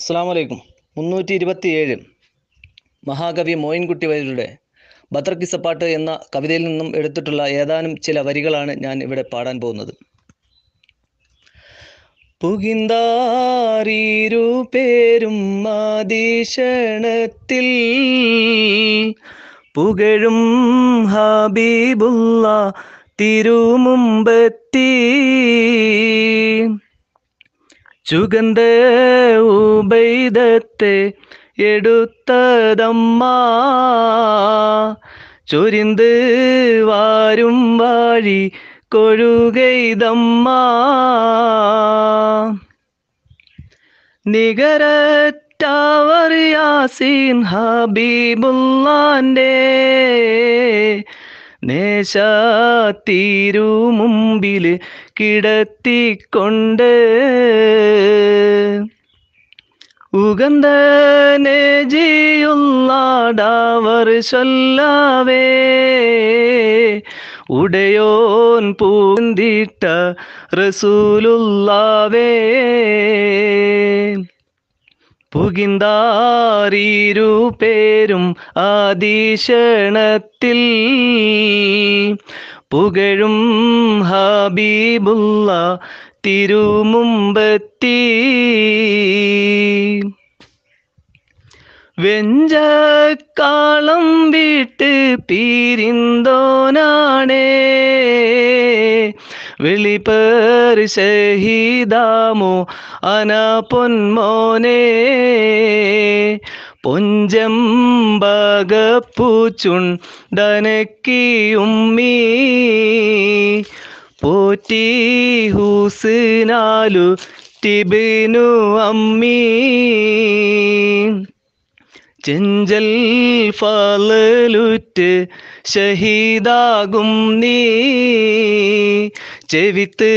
അസ്സാമലൈക്കും മുന്നൂറ്റി ഇരുപത്തി ഏഴ് മഹാകവി മോയിൻകുട്ടി വൈദ്യരുടെ ബദ്രക്കിസപ്പാട്ട് എന്ന കവിതയിൽ നിന്നും എടുത്തിട്ടുള്ള ഏതാനും ചില വരികളാണ് ഞാൻ ഇവിടെ പാടാൻ പോകുന്നത് പുകിന്താരീരു പേരും പുകഴും ഹബീബുള്ള തിരുമുമ്പത്തി ചുഗന്ധ ഉബൈദത്തെ എടുത്തതമ്മ ചൊരിന്ത് വാരും വാഴി കൊഴുകൈതമ്മ നികരറ്റവർ യാസീൻ ഹബീബുല്ലാൻ്റെ നേശാത്തീരു മുമ്പിൽ കിടത്തിക്കൊണ്ട് സുഗന്ധനെ ജിയുള്ളാടാവർ ചൊല്ലാവേ ഉടയോൻ പൂന്തിട്ട റസൂലുള്ളാവേ പുകിന്താരീരു പേരും ആദിശണത്തിൽ പുകഴും ഹാബീബുള്ള തിരുമുമ്പത്തീ വെഞ്ചക്കാളം വിട്ട് പീരിന്തോനാണേ വെളിപ്പേർ ഷഹീദാമോ അന പൊന്മോനെ പൊഞ്ചം പൊഞ്ചമ്പകപ്പൂച്ചുണ്ടനക്കിയുമ്മീ പോറ്റി ഹൂസ് നാലു ടിബിനു അമ്മീ ചെഞ്ചൽ ഫലുറ്റ് ഷഹീദാകും നീ ചെവിത്ത്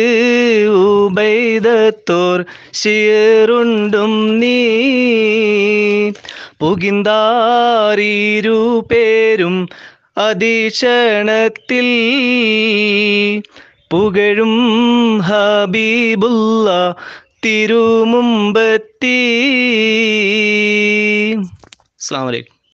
ഉബൈദത്തോർ ഷിയറുണ്ടും നീ പുകിന്ദാരീരു പേരും അതീക്ഷണത്തിൽ പുകഴും ഹബീബുള്ള തിരുമുമ്പത്തീ अल्लाम